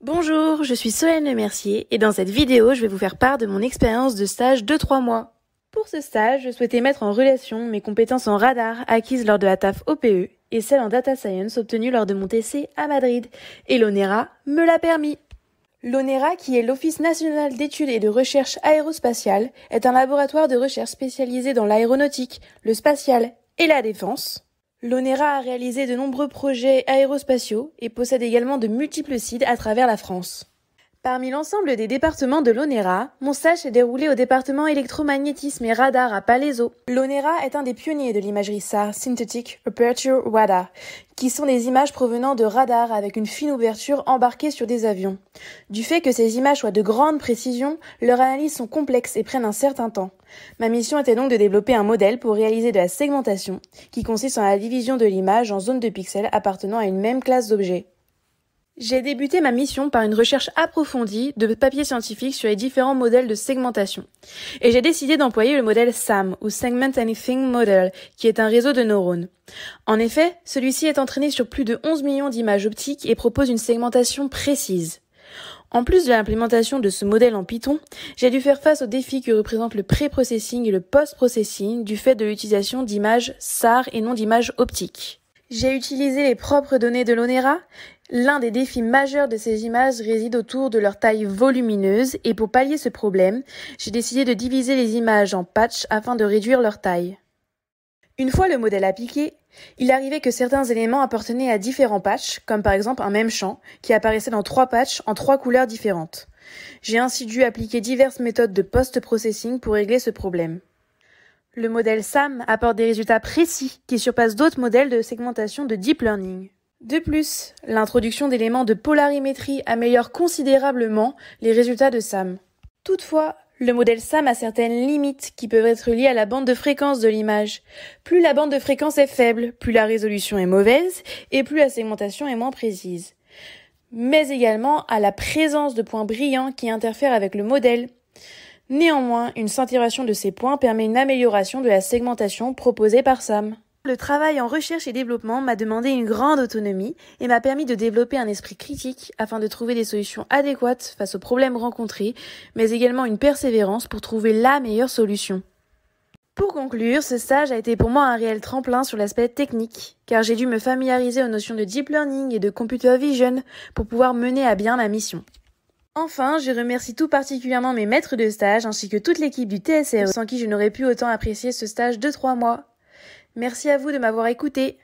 Bonjour, je suis Solène Mercier et dans cette vidéo, je vais vous faire part de mon expérience de stage de 3 mois. Pour ce stage, je souhaitais mettre en relation mes compétences en radar acquises lors de la TAF OPE et celles en data science obtenues lors de mon TC à Madrid. Et l'ONERA me l'a permis. L'ONERA, qui est l'Office national d'études et de recherche aérospatiale, est un laboratoire de recherche spécialisé dans l'aéronautique, le spatial et la défense L'ONERA a réalisé de nombreux projets aérospatiaux et possède également de multiples sites à travers la France. Parmi l'ensemble des départements de l'ONERA, mon stage s'est déroulé au département électromagnétisme et radar à Palaiso. L'ONERA est un des pionniers de l'imagerie SAR, Synthetic Aperture Radar, qui sont des images provenant de radars avec une fine ouverture embarquée sur des avions. Du fait que ces images soient de grande précision, leurs analyses sont complexes et prennent un certain temps. Ma mission était donc de développer un modèle pour réaliser de la segmentation, qui consiste en la division de l'image en zones de pixels appartenant à une même classe d'objets. J'ai débuté ma mission par une recherche approfondie de papiers scientifiques sur les différents modèles de segmentation. Et j'ai décidé d'employer le modèle SAM, ou Segment Anything Model, qui est un réseau de neurones. En effet, celui-ci est entraîné sur plus de 11 millions d'images optiques et propose une segmentation précise. En plus de l'implémentation de ce modèle en Python, j'ai dû faire face aux défis que représentent le pré-processing et le post-processing du fait de l'utilisation d'images SAR et non d'images optiques. J'ai utilisé les propres données de l'ONERA. L'un des défis majeurs de ces images réside autour de leur taille volumineuse et pour pallier ce problème, j'ai décidé de diviser les images en patches afin de réduire leur taille. Une fois le modèle appliqué, il arrivait que certains éléments appartenaient à différents patchs, comme par exemple un même champ, qui apparaissait dans trois patchs en trois couleurs différentes. J'ai ainsi dû appliquer diverses méthodes de post-processing pour régler ce problème. Le modèle SAM apporte des résultats précis qui surpassent d'autres modèles de segmentation de deep learning. De plus, l'introduction d'éléments de polarimétrie améliore considérablement les résultats de SAM. Toutefois, le modèle SAM a certaines limites qui peuvent être liées à la bande de fréquence de l'image. Plus la bande de fréquence est faible, plus la résolution est mauvaise et plus la segmentation est moins précise. Mais également à la présence de points brillants qui interfèrent avec le modèle. Néanmoins, une scintillation de ces points permet une amélioration de la segmentation proposée par Sam. Le travail en recherche et développement m'a demandé une grande autonomie et m'a permis de développer un esprit critique afin de trouver des solutions adéquates face aux problèmes rencontrés, mais également une persévérance pour trouver la meilleure solution. Pour conclure, ce stage a été pour moi un réel tremplin sur l'aspect technique, car j'ai dû me familiariser aux notions de deep learning et de computer vision pour pouvoir mener à bien ma mission. Enfin, je remercie tout particulièrement mes maîtres de stage ainsi que toute l'équipe du TSR e, sans qui je n'aurais pu autant apprécier ce stage de trois mois. Merci à vous de m'avoir écouté.